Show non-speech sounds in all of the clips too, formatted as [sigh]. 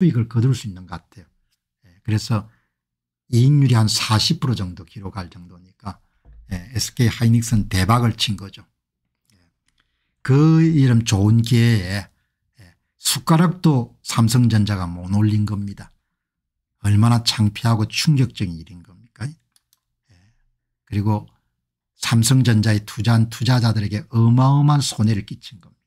수익을 거둘 수 있는 것 같아요. 예, 그래서 이익률이 한 40% 정도 기록할 정도니까 SK 예, 하이닉스는 대박을 친 거죠. 예, 그 이름 좋은 기회에 숟가락도 삼성전자가 못 올린 겁니다. 얼마나 창피하고 충격적인 일인 겁니까? 그리고 삼성전자에 투자한 투자자들에게 어마어마한 손해를 끼친 겁니다.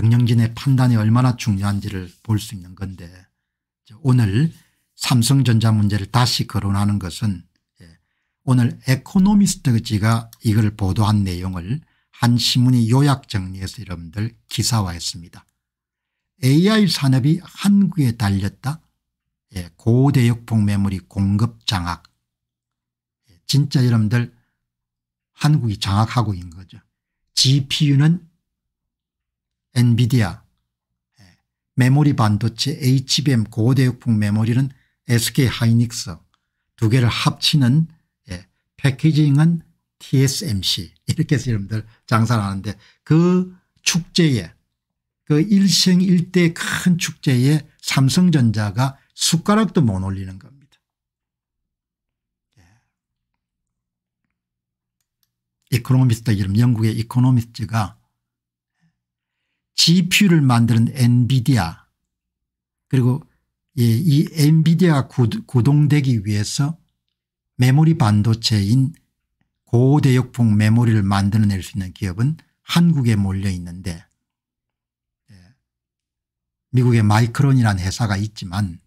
경영진의 판단이 얼마나 중요한지를 볼 수 있는 건데 오늘 삼성전자 문제를 다시 거론하는 것은 예, 오늘 에코노미스트지가 이걸 보도한 내용을 한 신문이 요약 정리해서 여러분들 기사화했습니다. AI 산업이 한국에 달렸다. 예, 고대역폭 매물이 공급 장악. 예, 진짜 여러분들 한국이 장악하고 있는 거죠. GPU는 엔비디아, 예, 메모리 반도체 HBM 고대역풍 메모리는 SK 하이닉스 두 개를 합치는 예, 패키징은 TSMC 이렇게 해서 여러분들 장사를 하는데 그 축제에 그 일생 일대 큰 축제에 삼성전자가 숟가락도 못 올리는 겁니다. 예. 이코노미스트 이름 영국의 이코노미스트가 GPU를 만드는 엔비디아 그리고 예, 이 엔비디아가 구동되기 위해서 메모리 반도체인 고대역폭 메모리를 만들어낼 수 있는 기업은 한국에 몰려 있는데 예, 미국의 마이크론이라는 회사가 있지만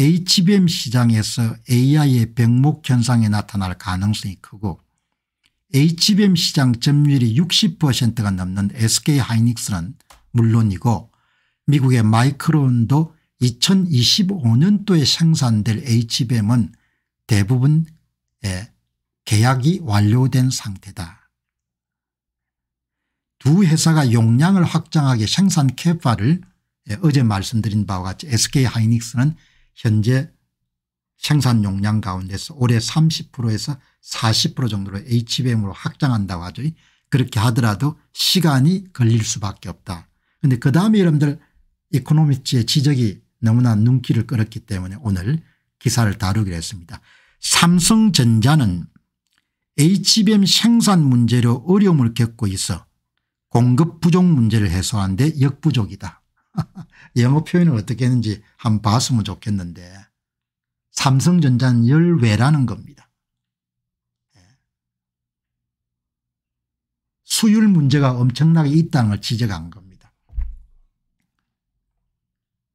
HBM 시장에서 AI의 병목 현상이 나타날 가능성이 크고 HBM 시장 점유율이 60%가 넘는 SK하이닉스는 물론이고 미국의 마이크론도 2025년도에 생산될 HBM은 대부분 의 예, 계약이 완료된 상태다. 두 회사가 용량을 확장하게 생산 캐파를 예, 어제 말씀드린 바와 같이 SK하이닉스는 현재 생산 용량 가운데서 올해 30%에서 40% 정도로 HBM으로 확장한다고 하죠. 그렇게 하더라도 시간이 걸릴 수밖에 없다. 그런데 그 다음에 여러분들 이코노미츠의 지적이 너무나 눈길을 끌었기 때문에 오늘 기사를 다루기로 했습니다. 삼성전자는 HBM 생산 문제로 어려움을 겪고 있어 공급 부족 문제를 해소하는데 역부족이다. [laughs] 영어 표현을 어떻게 했는지 한번 봤으면 좋겠는데 삼성전자는 열외라는 겁니다. 예. 수율 문제가 엄청나게 있다는 걸 지적한 겁니다.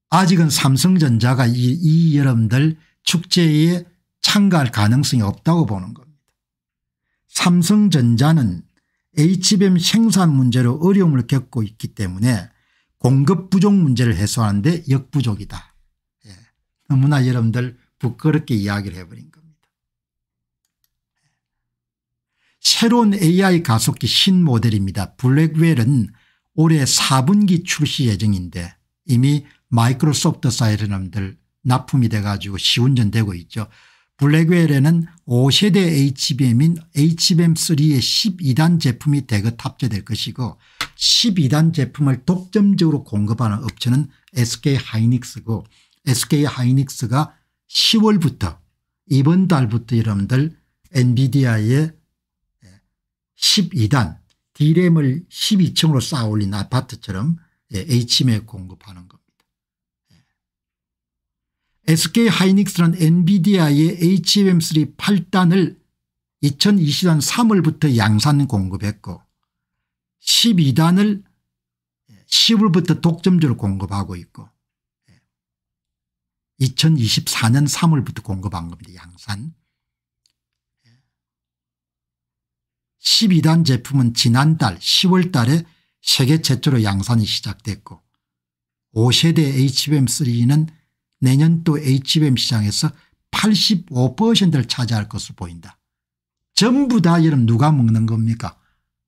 아직은 삼성전자가 이, 이 여러분들 축제에 참가할 가능성이 없다고 보는 겁니다. 삼성전자는 HBM 생산 문제로 어려움을 겪고 있기 때문에 공급 부족 문제를 해소하는데 역부족이다. 예. 너무나 여러분들 부끄럽게 이야기를 해버린 겁니다. 새로운 AI 가속기 신모델입니다. 블랙웰은 올해 4분기 출시 예정인데 이미 마이크로소프트 사이트들 납품이 돼가지고 시운전되고 있죠. 블랙웰에는 5세대 HBM인 HBM3의 12단 제품이 대거 탑재될 것이고 12단 제품을 독점적으로 공급하는 업체는 SK하이닉스고 SK하이닉스가 10월부터 이번 달부터 여러분들 엔비디아의 12단 디램을 12층으로 쌓아올린 아파트처럼 예, h m 에 공급하는 겁니다. SK하이닉스란 예. 엔비디아의 h m 3 8단을 2020년 3월부터 양산 공급했고 12단을 10월부터 예, 독점적으로 공급하고 있고 2024년 3월부터 공급한 겁니다. 양산. 12단 제품은 지난달 10월 달에 세계 최초로 양산이 시작됐고 5세대 HBM3는 내년도 HBM 시장에서 85%를 차지할 것으로 보인다. 전부 다 여러분 누가 먹는 겁니까?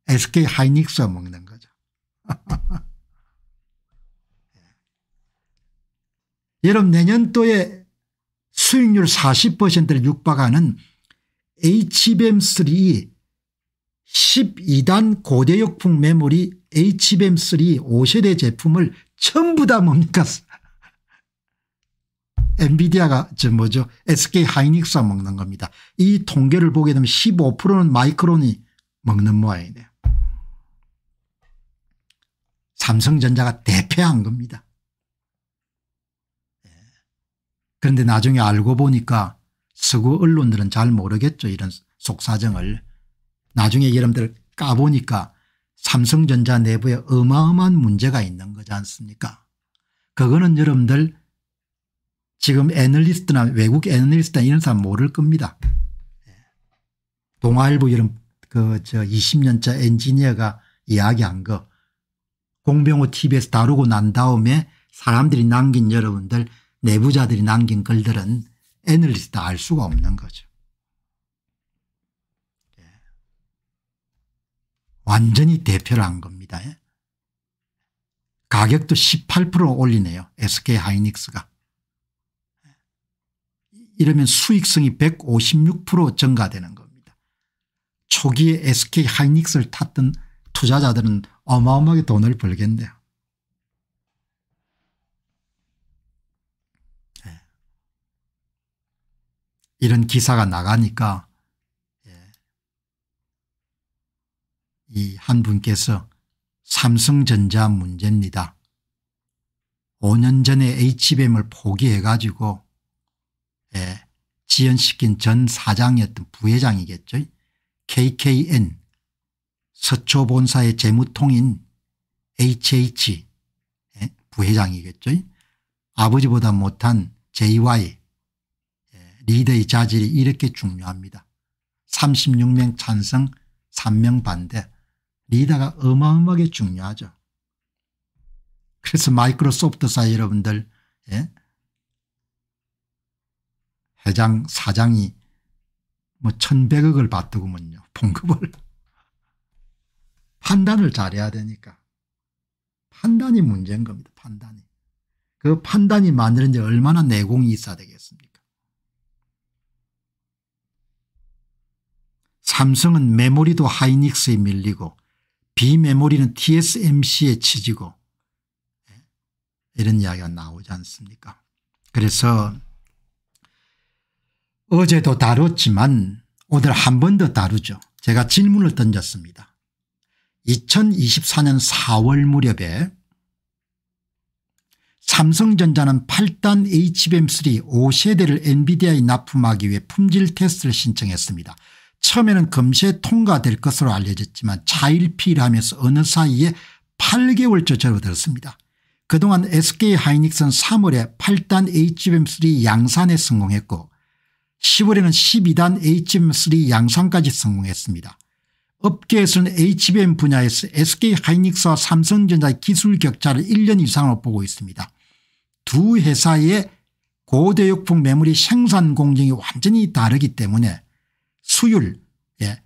SK 하이닉스가 먹는 거죠. [laughs] 여러분 내년도에 수익률 40%를 육박하는 HBM3 12단 고대역풍 메모리 HBM3 5세대 제품을 전부 다 뭡니까 [laughs] 엔비디아가 저 뭐죠 SK 하이닉스가 먹는 겁니다. 이 통계를 보게 되면 15%는 마이크론이 먹는 모양이네요. 삼성전자가 대패한 겁니다. 그런데 나중에 알고 보니까 서구 언론들은 잘 모르겠죠 이런 속사정을. 나중에 여러분들 까보니까 삼성전자 내부에 어마어마한 문제가 있는 거지 않습니까 그거는 여러분들 지금 애널리스트나 외국 애널리스트나 이런 사람 모를 겁니다. 예. 동아일보 이런 그 저 20년차 엔지니어가 이야기한 거 공병호 tv에서 다루고 난 다음에 사람들이 남긴 여러분들 내부자들이 남긴 글들은 애널리스트 알 수가 없는 거죠. 예. 완전히 대표를 한 겁니다. 예. 가격도 18% 올리네요. SK 하이닉스가. 예. 이러면 수익성이 156% 증가되는 겁니다. 초기에 SK 하이닉스를 탔던 투자자들은 어마어마하게 돈을 벌겠네요. 이런 기사가 나가니까 예, 이한 분께서 삼성전자 문제입니다. 5년 전에 HBM을 포기해 가지고 예, 지연시킨 전 사장이었던 부회장이겠죠. KKN 서초 본사의 재무통인 HH 예, 부회장이겠죠. 아버지보다 못한 JY 리더의 자질이 이렇게 중요합니다. 36명 찬성 3명 반대 리더가 어마어마하게 중요하죠. 그래서 마이크로소프트사 여러분들 예? 회장 사장이 뭐 1100억을 받더구먼요. 봉급을. 판단을 잘해야 되니까. 판단이 문제인 겁니다. 판단이. 그 판단이 만드는데 얼마나 내공이 있어야 되겠습니까? 삼성은 메모리도 하이닉스에 밀리고 비메모리는 TSMC에 치지고 예, 이런 이야기가 나오지 않습니까 그래서 어제도 다뤘지만 오늘 한 번 더 다루죠. 제가 질문을 던졌습니다. 2024년 4월 무렵에 삼성전자는 8단 HBM3 5세대를 엔비디아에 납품하기 위해 품질 테스트를 신청했습니다. 처음에는 금에 통과될 것으로 알려졌지만 자일필하면서 어느 사이에 8개월 쫓아들었습니다. 그동안 SK 하이닉스는 3월에 8단 HBM3 양산에 성공했고 10월에는 12단 HBM3 양산까지 성공했습니다. 업계에서는 HBM 분야에서 SK 하이닉스와 삼성전자의 기술 격차를 1년 이상으로 보고 있습니다. 두 회사의 고대역폭 메모리 생산 공정이 완전히 다르기 때문에 수율 예.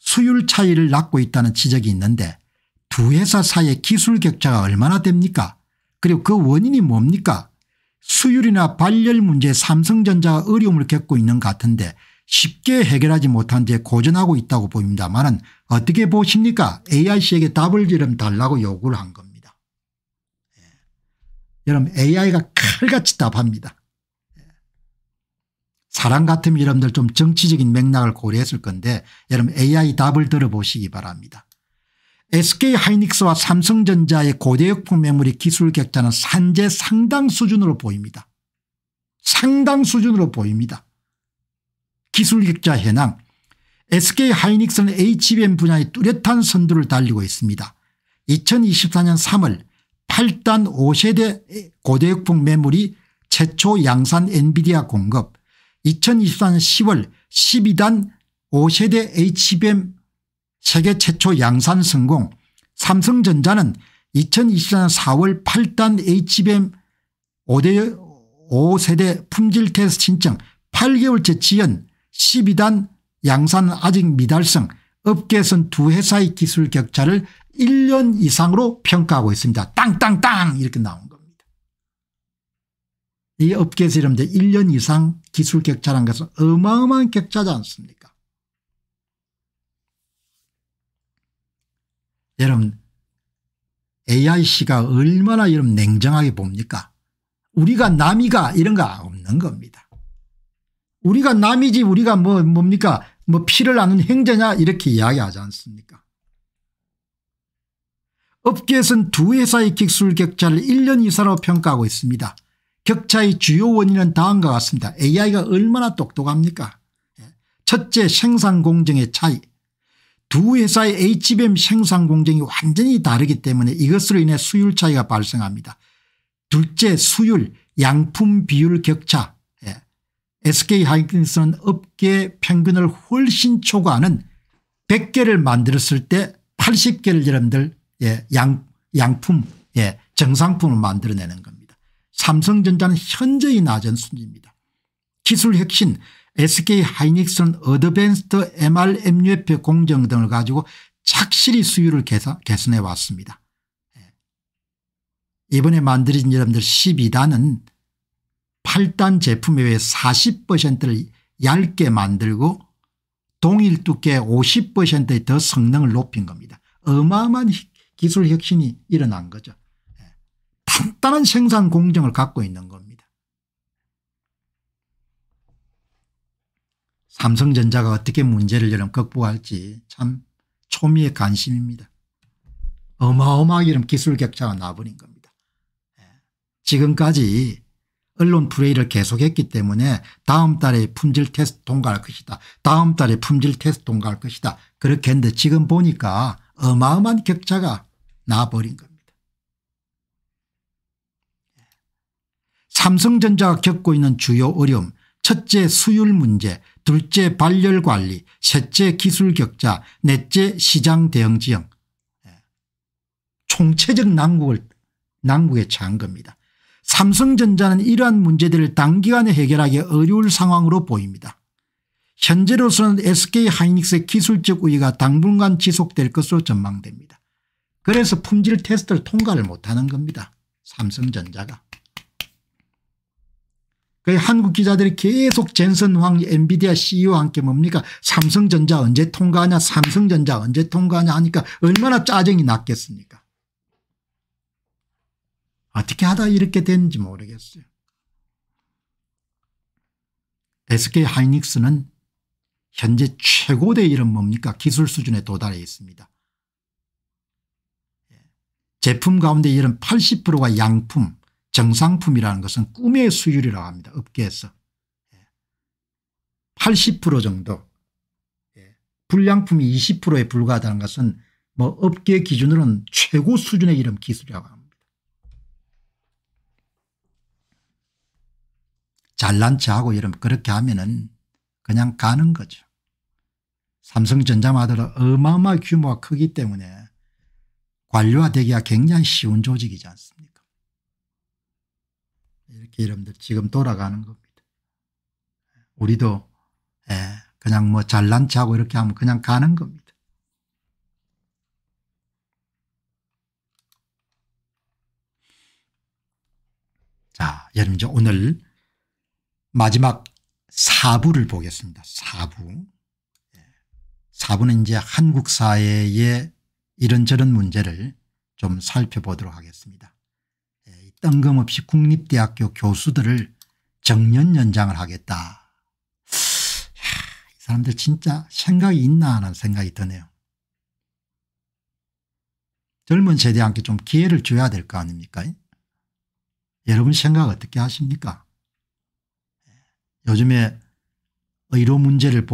수율 차이를 낳고 있다는 지적이 있는데 두 회사 사이의 기술 격차가 얼마나 됩니까 그리고 그 원인이 뭡니까 수율이나 발열 문제 삼성전자가 어려움을 겪고 있는 것 같은데 쉽게 해결하지 못한 데 고전하고 있다고 보입니다만 은 어떻게 보십니까 AIC에게 답을 좀 달라고 요구를 한 겁니다. 예. 여러분 AI가 칼같이 답합니다. 사람 같으면 여러분들 좀 정치적인 맥락을 고려했을 건데 여러분 AI 답을 들어보시기 바랍니다. SK 하이닉스와 삼성전자의 고대역품 매물의 기술 격차는 산재 상당 수준으로 보입니다. 상당 수준으로 보입니다. 기술 격차 현황 SK 하이닉스는 HBM 분야의 뚜렷한 선두를 달리고 있습니다. 2024년 3월 8단 5세대 고대역풍 매물이 최초 양산 엔비디아 공급 2023년 10월 12단 5세대 HBM 세계 최초 양산 성공 삼성전자는 2024년 4월 8단 HBM 5대 5세대 품질 테스트 신청 8개월째 지연 12단 양산 아직 미달성 업계에선 두 회사의 기술 격차를 1년 이상으로 평가하고 있습니다. 땅땅땅 이렇게 나온 거예 이 업계에서 이러면 1년 이상 기술 격차라는 것은 어마어마한 격차지 않습니까 여러분 AIC가 얼마나 이런 냉정하게 봅니까 우리가 남이가 이런 거 없는 겁니다 우리가 남이지 우리가 뭐 뭡니까 뭐 피를 아는 행자냐 이렇게 이야기하지 않습니까 업계에서는 두 회사의 기술 격차를 1년 이상으로 평가하고 있습니다 격차의 주요 원인은 다음과 같습니다. AI가 얼마나 똑똑합니까 예. 첫째 생산 공정의 차이 두 회사의 HBM 생산 공정이 완전히 다르기 때문에 이것으로 인해 수율 차이가 발생합니다. 둘째 수율 양품 비율 격차 SK하이닉스는 예. 업계 평균을 훨씬 초과하는 100개를 만들었을 때 80개를 여러분들 예, 양, 품 정상품을 만들어내는 것. 삼성전자는 현저히 낮은 순준입니다 기술 혁신 SK 하이닉스는 어드밴스드 MRMUF 공정 등을 가지고 착실히 수율을 개선, 개선해 왔습니다. 예. 이번에 만들어진 여러분들 12단은 8단 제품에 의해 40%를 얇게 만들고 동일 두께 50%더 성능을 높인 겁니다. 어마어마한 기술 혁신이 일어난 거죠. 단단한 생산 공정을 갖고 있는 겁니다. 삼성전자가 어떻게 문제를 여러 극복할지 참 초미의 관심입니다. 어마어마하게 이런 기술 격차가 나버린 겁니다. 예. 지금까지 언론 플레이를 계속했기 때문에 다음 달에 품질 테스트 통과할 것이다. 다음 달에 품질 테스트 통과할 것이다. 그렇게 했는데 지금 보니까 어마어마한 격차가 나버린 겁니다. 삼성전자가 겪고 있는 주요 어려움 첫째 수율 문제 둘째 발열 관리 셋째 기술 격자 넷째 시장 대응 지형 예. 총체적 난국을 난국에 처한 겁니다. 삼성전자는 이러한 문제들을 단기간에 해결하기 어려울 상황으로 보입니다. 현재로서는 SK하이닉스의 기술적 우위가 당분간 지속될 것으로 전망됩니다. 그래서 품질 테스트를 통과를 못하는 겁니다. 삼성전자가. 그 한국 기자들이 계속 젠슨 황 엔비디아 CEO와 함께 뭡니까 삼성전자 언제 통과하냐 삼성전자 언제 통과하냐 하니까 얼마나 짜증이 났겠습니까 어떻게 하다 이렇게 됐는지 모르겠어요. SK 하이닉스는 현재 최고대 이름 뭡니까 기술 수준에 도달해 있습니다. 예. 제품 가운데 이런 80%가 양품 정상품이라는 것은 꿈의 수율이라고 합니다. 업계에서. 80% 예. 정도 예. 불량품이 20%에 불과하다는 것은 뭐 업계 기준으로는 최고 수준의 이런 기술이라고 합니다. 잘난 체하고 이런 그렇게 하면은 그냥 가는 거죠. 삼성전자마다 어마어마 규모가 크기 때문에 관료화 되기가 굉장히 쉬운 조직이지 않습니까? 이렇게 여러분들 지금 돌아가는 겁니다. 우리도 예, 그냥 뭐 잘난 체하고 이렇게 하면 그냥 가는 겁니다. 자, 여러분 이제 오늘 마지막 4부를 보겠습니다. 4부. 4부는 예. 이제 한국 사회의 이런저런 문제를 좀 살펴보도록 하겠습니다. 뜬금없이 국립대학교 교수들을 정년 연장을 하겠다. 이 사람들 진짜 생각이 있나 하는 생각이 드네요. 젊은 세대한테 좀 기회를 줘야 될 거 아닙니까? 여러분 생각 어떻게 하십니까? 예, 요즘에 의료 문제를 보